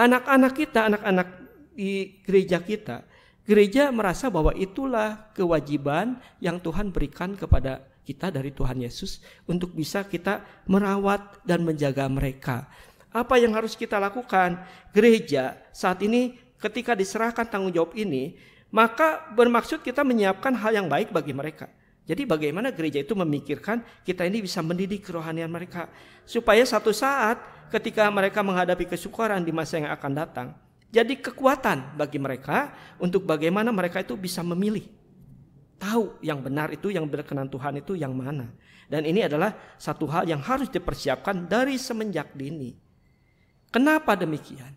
Anak-anak kita, anak-anak di gereja kita, gereja merasa bahwa itulah kewajiban yang Tuhan berikan kepada kita dari Tuhan Yesus untuk bisa kita merawat dan menjaga mereka. Apa yang harus kita lakukan? Gereja saat ini ketika diserahkan tanggung jawab ini, maka bermaksud kita menyiapkan hal yang baik bagi mereka. Jadi bagaimana gereja itu memikirkan kita ini bisa mendidik kerohanian mereka supaya satu saat ketika mereka menghadapi kesukaran di masa yang akan datang jadi kekuatan bagi mereka untuk bagaimana mereka itu bisa memilih tahu yang benar itu yang berkenan Tuhan itu yang mana dan ini adalah satu hal yang harus dipersiapkan dari semenjak dini. Kenapa demikian?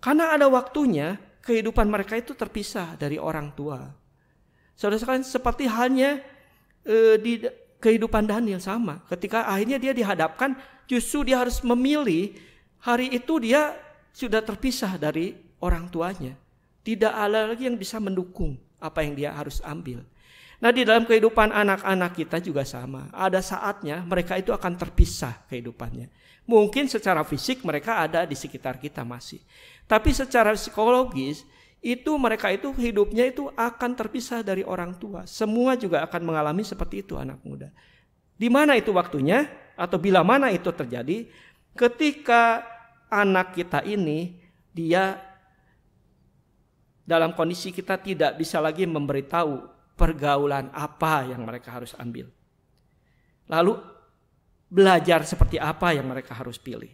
Karena ada waktunya kehidupan mereka itu terpisah dari orang tua. Saudara sekalian seperti halnya e, di kehidupan Daniel sama. Ketika akhirnya dia dihadapkan justru dia harus memilih hari itu dia sudah terpisah dari orang tuanya. Tidak ada lagi yang bisa mendukung apa yang dia harus ambil. Nah di dalam kehidupan anak-anak kita juga sama. Ada saatnya mereka itu akan terpisah kehidupannya. Mungkin secara fisik mereka ada di sekitar kita masih. Tapi secara psikologis itu mereka itu hidupnya itu akan terpisah dari orang tua. Semua juga akan mengalami seperti itu anak muda. Di mana itu waktunya atau bila mana itu terjadi? Ketika anak kita ini dia dalam kondisi kita tidak bisa lagi memberitahu pergaulan apa yang mereka harus ambil. Lalu belajar seperti apa yang mereka harus pilih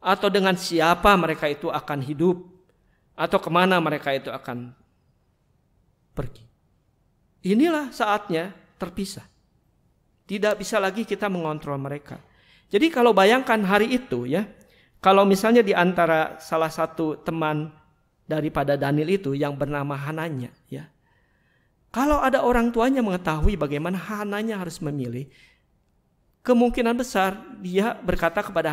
atau dengan siapa mereka itu akan hidup atau kemana mereka itu akan pergi. Inilah saatnya terpisah. Tidak bisa lagi kita mengontrol mereka. Jadi kalau bayangkan hari itu ya, kalau misalnya di antara salah satu teman daripada Daniel itu yang bernama Hananya ya. Kalau ada orang tuanya mengetahui bagaimana Hananya harus memilih, kemungkinan besar dia berkata kepada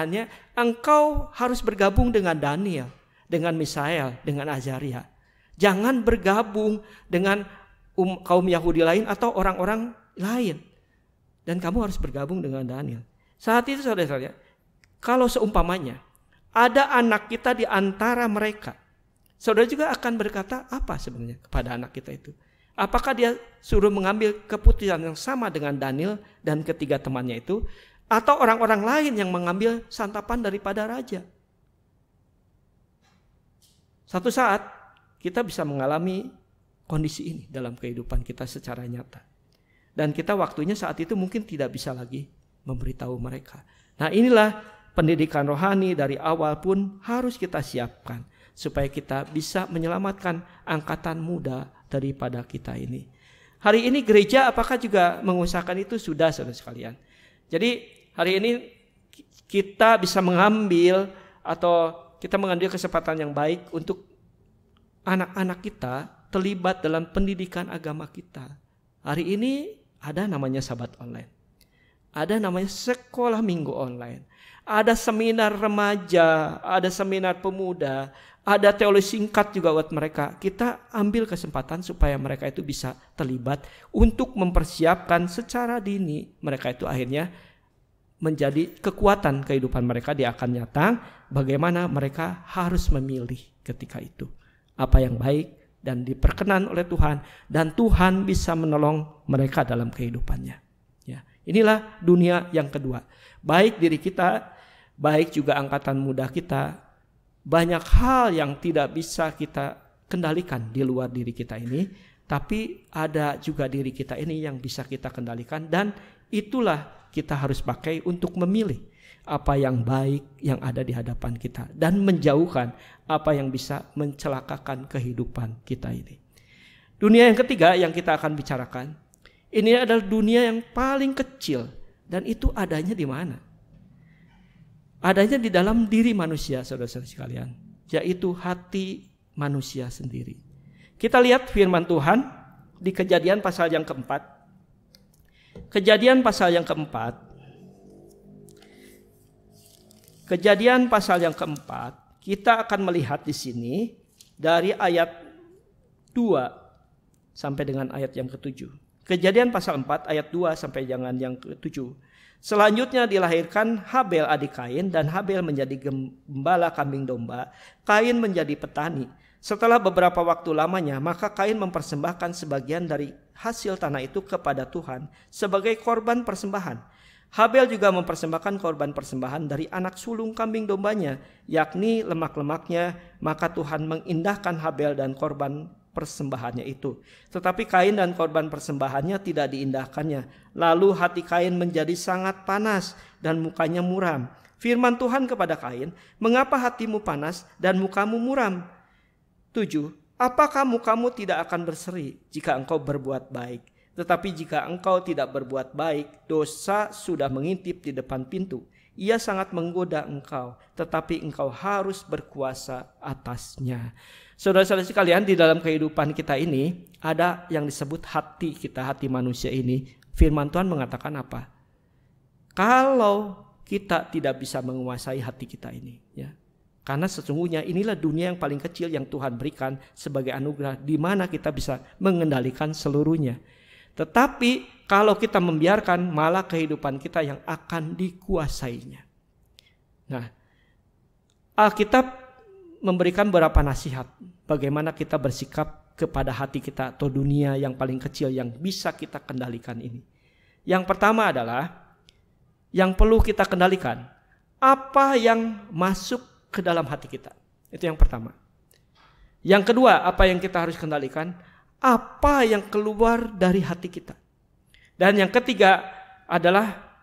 engkau harus bergabung dengan Daniel, dengan Misael, dengan Azaria. Jangan bergabung dengan um, kaum Yahudi lain atau orang-orang lain. Dan kamu harus bergabung dengan Daniel. Saat itu saudara-saudara, kalau seumpamanya ada anak kita di antara mereka, saudara juga akan berkata apa sebenarnya kepada anak kita itu? Apakah dia suruh mengambil keputusan yang sama dengan Daniel dan ketiga temannya itu? Atau orang-orang lain yang mengambil santapan daripada raja? Satu saat kita bisa mengalami kondisi ini dalam kehidupan kita secara nyata. Dan kita waktunya saat itu mungkin tidak bisa lagi memberitahu mereka. Nah inilah pendidikan rohani dari awal pun harus kita siapkan. Supaya kita bisa menyelamatkan angkatan muda daripada kita ini. Hari ini gereja apakah juga mengusahakan itu sudah saudara sekalian. Jadi hari ini kita bisa mengambil atau kita mengambil kesempatan yang baik untuk anak-anak kita terlibat dalam pendidikan agama kita. Hari ini ada namanya sahabat online. Ada namanya sekolah minggu online. Ada seminar remaja, ada seminar pemuda, ada teologi singkat juga buat mereka. Kita ambil kesempatan supaya mereka itu bisa terlibat untuk mempersiapkan secara dini mereka itu akhirnya menjadi kekuatan kehidupan mereka dia akan nyata bagaimana mereka harus memilih ketika itu apa yang baik dan diperkenan oleh Tuhan dan Tuhan bisa menolong mereka dalam kehidupannya ya inilah dunia yang kedua baik diri kita baik juga angkatan muda kita banyak hal yang tidak bisa kita kendalikan di luar diri kita ini, tapi ada juga diri kita ini yang bisa kita kendalikan dan itulah kita harus pakai untuk memilih apa yang baik yang ada di hadapan kita dan menjauhkan apa yang bisa mencelakakan kehidupan kita ini. Dunia yang ketiga yang kita akan bicarakan ini adalah dunia yang paling kecil dan itu adanya di mana? adanya di dalam diri manusia, saudara-saudara sekalian, yaitu hati manusia sendiri. Kita lihat firman Tuhan di Kejadian pasal yang keempat. Kejadian pasal yang keempat. Kejadian pasal yang keempat, kita akan melihat di sini dari ayat 2 sampai dengan ayat yang ketujuh. Kejadian pasal 4 ayat 2 sampai jangan yang ketujuh Selanjutnya dilahirkan Habel adik Kain dan Habel menjadi gembala kambing domba, Kain menjadi petani. Setelah beberapa waktu lamanya, maka Kain mempersembahkan sebagian dari hasil tanah itu kepada Tuhan sebagai korban persembahan. Habel juga mempersembahkan korban persembahan dari anak sulung kambing dombanya, yakni lemak-lemaknya, maka Tuhan mengindahkan Habel dan korban persembahannya itu. Tetapi Kain dan korban persembahannya tidak diindahkannya. Lalu hati Kain menjadi sangat panas dan mukanya muram. Firman Tuhan kepada Kain, "Mengapa hatimu panas dan mukamu muram?" Tujuh, Apakah mukamu tidak akan berseri jika engkau berbuat baik? Tetapi jika engkau tidak berbuat baik, dosa sudah mengintip di depan pintu. Ia sangat menggoda engkau, tetapi engkau harus berkuasa atasnya. Saudara-saudara sekalian, di dalam kehidupan kita ini ada yang disebut hati kita, hati manusia ini. Firman Tuhan mengatakan apa? Kalau kita tidak bisa menguasai hati kita ini, ya. Karena sesungguhnya inilah dunia yang paling kecil yang Tuhan berikan sebagai anugerah di mana kita bisa mengendalikan seluruhnya. Tetapi kalau kita membiarkan malah kehidupan kita yang akan dikuasainya. Nah, Alkitab memberikan beberapa nasihat bagaimana kita bersikap kepada hati kita atau dunia yang paling kecil yang bisa kita kendalikan ini. Yang pertama adalah yang perlu kita kendalikan apa yang masuk ke dalam hati kita. Itu yang pertama. Yang kedua, apa yang kita harus kendalikan? Apa yang keluar dari hati kita. Dan yang ketiga adalah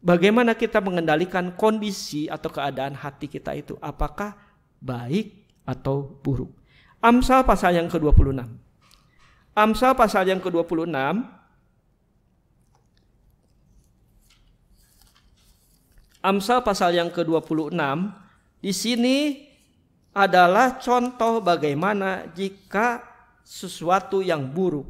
bagaimana kita mengendalikan kondisi atau keadaan hati kita itu. Apakah baik atau buruk. Amsal pasal yang ke-26. Amsal pasal yang ke-26 Amsal pasal yang ke-26 di sini adalah contoh bagaimana jika sesuatu yang buruk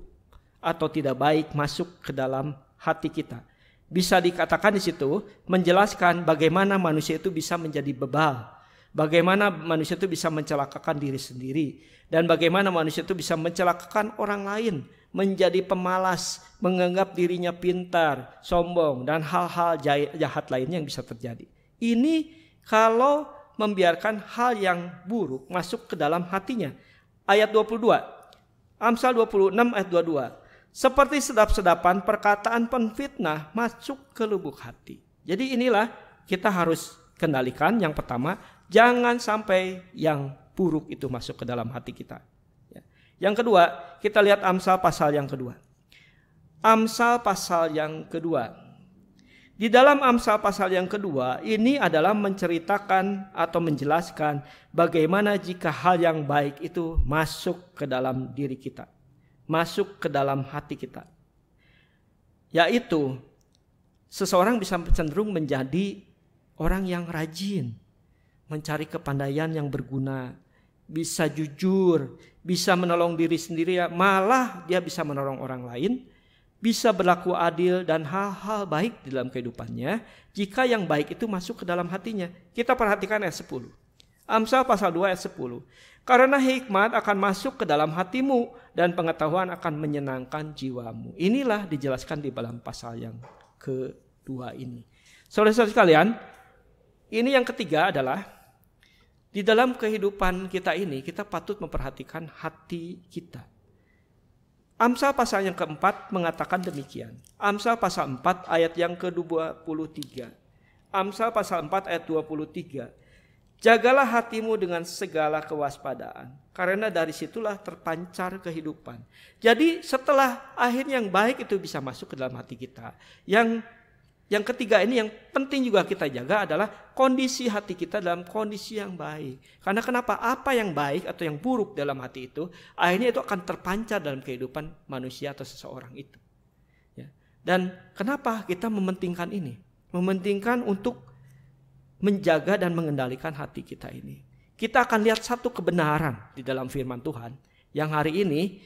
atau tidak baik masuk ke dalam hati kita. Bisa dikatakan di situ menjelaskan bagaimana manusia itu bisa menjadi bebal Bagaimana manusia itu bisa mencelakakan diri sendiri dan bagaimana manusia itu bisa mencelakakan orang lain, menjadi pemalas, menganggap dirinya pintar, sombong dan hal-hal jahat lainnya yang bisa terjadi. Ini kalau membiarkan hal yang buruk masuk ke dalam hatinya. Ayat 22. Amsal 26 ayat 22. Seperti sedap-sedapan perkataan penfitnah masuk ke lubuk hati. Jadi inilah kita harus kendalikan yang pertama Jangan sampai yang buruk itu masuk ke dalam hati kita. Ya. Yang kedua, kita lihat Amsal pasal yang kedua. Amsal pasal yang kedua. Di dalam Amsal pasal yang kedua, ini adalah menceritakan atau menjelaskan bagaimana jika hal yang baik itu masuk ke dalam diri kita, masuk ke dalam hati kita. Yaitu seseorang bisa cenderung menjadi orang yang rajin, mencari kepandaian yang berguna, bisa jujur, bisa menolong diri sendiri, ya. malah dia bisa menolong orang lain, bisa berlaku adil dan hal-hal baik di dalam kehidupannya jika yang baik itu masuk ke dalam hatinya. Kita perhatikan ayat 10. Amsal pasal 2 ayat 10. Karena hikmat akan masuk ke dalam hatimu dan pengetahuan akan menyenangkan jiwamu. Inilah dijelaskan di dalam pasal yang kedua ini. Saudara-saudara sekalian, ini yang ketiga adalah di dalam kehidupan kita ini, kita patut memperhatikan hati kita. Amsal pasal yang keempat mengatakan demikian. Amsal pasal 4 ayat yang ke-23. Amsal pasal 4 ayat 23. Jagalah hatimu dengan segala kewaspadaan, karena dari situlah terpancar kehidupan. Jadi setelah akhir yang baik itu bisa masuk ke dalam hati kita, yang yang ketiga ini yang penting juga kita jaga adalah kondisi hati kita dalam kondisi yang baik. Karena kenapa? Apa yang baik atau yang buruk dalam hati itu akhirnya itu akan terpancar dalam kehidupan manusia atau seseorang itu. Ya. Dan kenapa kita mementingkan ini? Mementingkan untuk menjaga dan mengendalikan hati kita ini. Kita akan lihat satu kebenaran di dalam firman Tuhan yang hari ini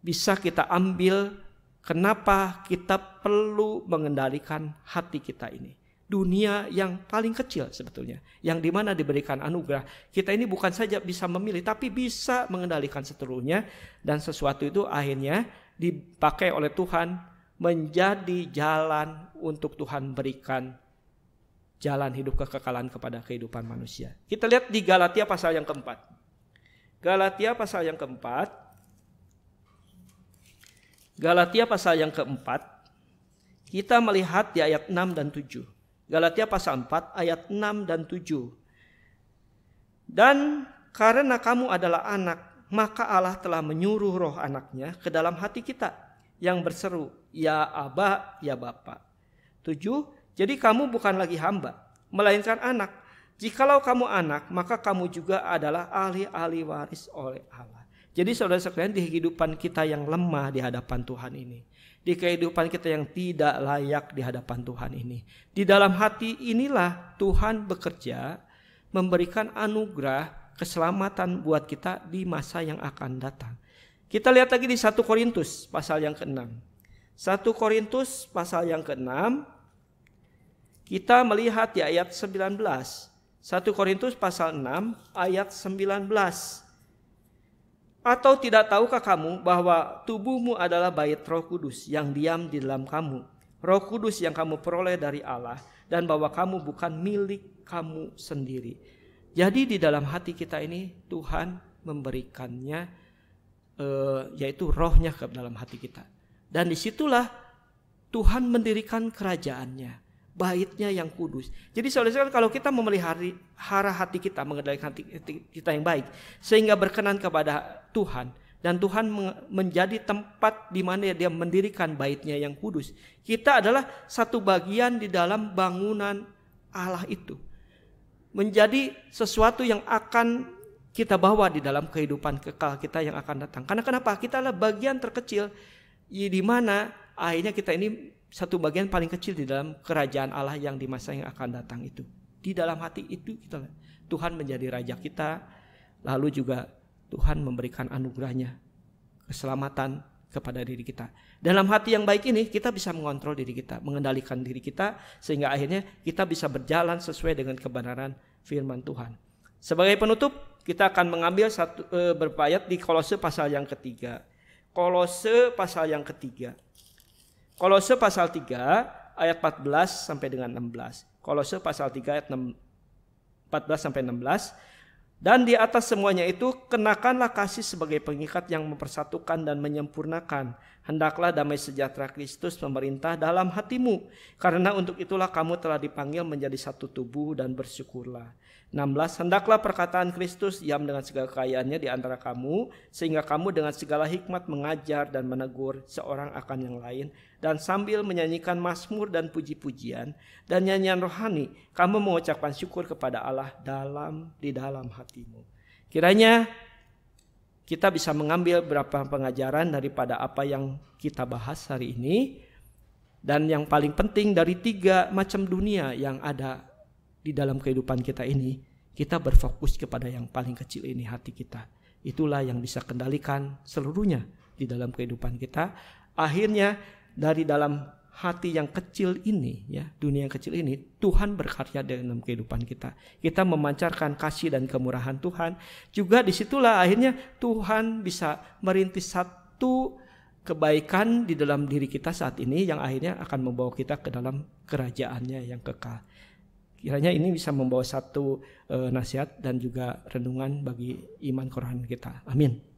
bisa kita ambil Kenapa kita perlu mengendalikan hati kita ini? Dunia yang paling kecil sebetulnya, yang dimana diberikan anugerah, kita ini bukan saja bisa memilih, tapi bisa mengendalikan seterusnya. dan sesuatu itu akhirnya dipakai oleh Tuhan menjadi jalan untuk Tuhan berikan jalan hidup kekekalan kepada kehidupan manusia. Kita lihat di Galatia pasal yang keempat. Galatia pasal yang keempat, Galatia pasal yang keempat, kita melihat di ayat 6 dan 7. Galatia pasal 4 ayat 6 dan 7. Dan karena kamu adalah anak, maka Allah telah menyuruh roh anaknya ke dalam hati kita yang berseru, Ya Aba, Ya Bapa. 7. Jadi kamu bukan lagi hamba, melainkan anak. Jikalau kamu anak, maka kamu juga adalah ahli-ahli waris oleh Allah. Jadi saudara sekalian di kehidupan kita yang lemah di hadapan Tuhan ini. Di kehidupan kita yang tidak layak di hadapan Tuhan ini. Di dalam hati inilah Tuhan bekerja memberikan anugerah keselamatan buat kita di masa yang akan datang. Kita lihat lagi di 1 Korintus pasal yang ke-6. 1 Korintus pasal yang ke-6 kita melihat di ayat 19. 1 Korintus pasal 6 ayat 19. Atau tidak tahukah kamu bahwa tubuhmu adalah bait Roh Kudus yang diam di dalam kamu, Roh Kudus yang kamu peroleh dari Allah dan bahwa kamu bukan milik kamu sendiri. Jadi di dalam hati kita ini Tuhan memberikannya e, yaitu rohnya ke dalam hati kita. Dan disitulah Tuhan mendirikan kerajaannya baitnya yang kudus. Jadi saudara kalau kita memelihara hati kita mengendalikan hati kita yang baik sehingga berkenan kepada Tuhan dan Tuhan menjadi tempat di mana dia mendirikan baitnya yang kudus. Kita adalah satu bagian di dalam bangunan Allah itu. Menjadi sesuatu yang akan kita bawa di dalam kehidupan kekal kita yang akan datang. Karena kenapa? Kita adalah bagian terkecil di mana akhirnya kita ini satu bagian paling kecil di dalam kerajaan Allah yang di masa yang akan datang itu. Di dalam hati itu kita Tuhan menjadi raja kita, lalu juga Tuhan memberikan anugerahnya keselamatan kepada diri kita. Dalam hati yang baik ini kita bisa mengontrol diri kita, mengendalikan diri kita sehingga akhirnya kita bisa berjalan sesuai dengan kebenaran firman Tuhan. Sebagai penutup, kita akan mengambil satu e, di Kolose pasal yang ketiga. Kolose pasal yang ketiga. Kolose pasal 3 ayat 14 sampai dengan 16. Kolose pasal 3 ayat 6, 14 sampai 16. Dan di atas semuanya itu kenakanlah kasih sebagai pengikat yang mempersatukan dan menyempurnakan. Hendaklah damai sejahtera Kristus pemerintah dalam hatimu. Karena untuk itulah kamu telah dipanggil menjadi satu tubuh dan bersyukurlah. 16 Hendaklah perkataan Kristus diam dengan segala kekayaannya di antara kamu sehingga kamu dengan segala hikmat mengajar dan menegur seorang akan yang lain dan sambil menyanyikan mazmur dan puji-pujian dan nyanyian rohani kamu mengucapkan syukur kepada Allah dalam di dalam hatimu. Kiranya kita bisa mengambil beberapa pengajaran daripada apa yang kita bahas hari ini dan yang paling penting dari tiga macam dunia yang ada di dalam kehidupan kita ini, kita berfokus kepada yang paling kecil ini hati kita. Itulah yang bisa kendalikan seluruhnya di dalam kehidupan kita. Akhirnya dari dalam hati yang kecil ini ya dunia yang kecil ini Tuhan berkarya dalam kehidupan kita kita memancarkan kasih dan kemurahan Tuhan juga disitulah akhirnya Tuhan bisa merintis satu kebaikan di dalam diri kita saat ini yang akhirnya akan membawa kita ke dalam kerajaannya yang kekal Kiranya ini bisa membawa satu uh, nasihat dan juga renungan bagi iman Quran kita. Amin.